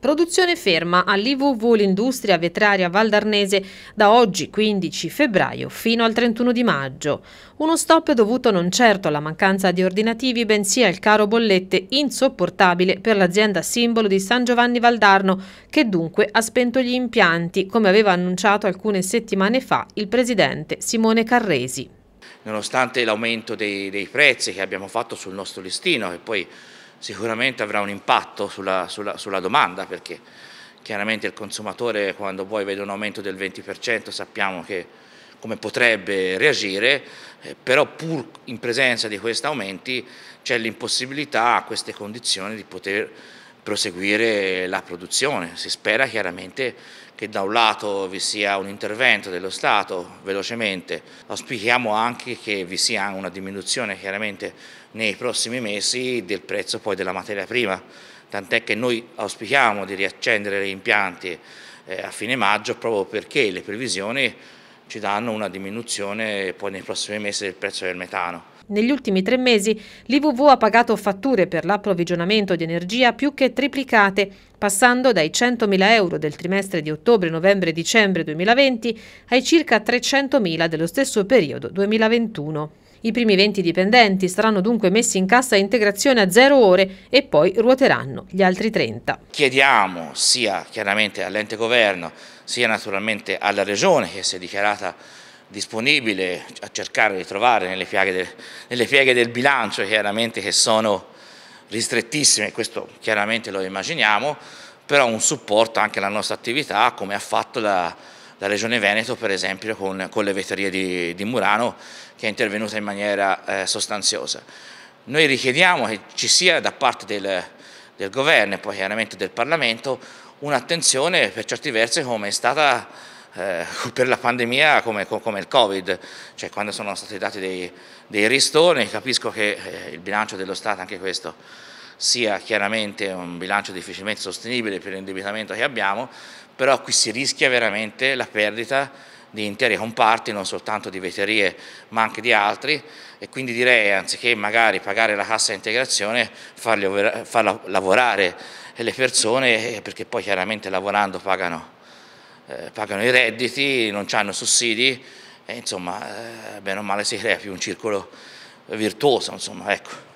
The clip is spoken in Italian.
Produzione ferma all'IVV l'industria vetraria valdarnese da oggi 15 febbraio fino al 31 di maggio. Uno stop dovuto non certo alla mancanza di ordinativi bensì al caro bollette insopportabile per l'azienda simbolo di San Giovanni Valdarno che dunque ha spento gli impianti come aveva annunciato alcune settimane fa il presidente Simone Carresi. Nonostante l'aumento dei, dei prezzi che abbiamo fatto sul nostro listino e poi sicuramente avrà un impatto sulla, sulla, sulla domanda perché chiaramente il consumatore quando poi vede un aumento del 20% sappiamo che, come potrebbe reagire, eh, però pur in presenza di questi aumenti c'è l'impossibilità a queste condizioni di poter proseguire la produzione. Si spera chiaramente che da un lato vi sia un intervento dello Stato velocemente, auspichiamo anche che vi sia una diminuzione chiaramente nei prossimi mesi del prezzo poi della materia prima, tant'è che noi auspichiamo di riaccendere gli impianti eh, a fine maggio proprio perché le previsioni ci danno una diminuzione poi nei prossimi mesi del prezzo del metano. Negli ultimi tre mesi l'IVV ha pagato fatture per l'approvvigionamento di energia più che triplicate, passando dai 100.000 euro del trimestre di ottobre, novembre e dicembre 2020 ai circa 300.000 dello stesso periodo 2021. I primi 20 dipendenti saranno dunque messi in cassa integrazione a zero ore e poi ruoteranno gli altri 30. Chiediamo sia chiaramente all'ente governo sia naturalmente alla regione che si è dichiarata disponibile a cercare di trovare nelle pieghe, del, nelle pieghe del bilancio, chiaramente che sono ristrettissime, questo chiaramente lo immaginiamo, però un supporto anche alla nostra attività come ha fatto la, la Regione Veneto per esempio con, con le vetterie di, di, Murano che è intervenuta in maniera eh, sostanziosa. Noi richiediamo che ci sia da parte del, del governo e poi chiaramente del Parlamento un'attenzione per certi versi come è stata eh, per la pandemia come, come, il Covid, cioè quando sono stati dati dei, dei ristoni capisco che eh, il bilancio dello Stato, anche questo, sia chiaramente un bilancio difficilmente sostenibile per l'indebitamento che abbiamo, però qui si rischia veramente la perdita di interi comparti, non soltanto di veterie ma anche di altri e quindi direi anziché magari pagare la cassa integrazione farli, farla lavorare le persone eh, perché poi chiaramente lavorando pagano eh, pagano i redditi, non hanno sussidi, e insomma, eh, bene o male si crea più un circolo virtuoso, insomma, ecco.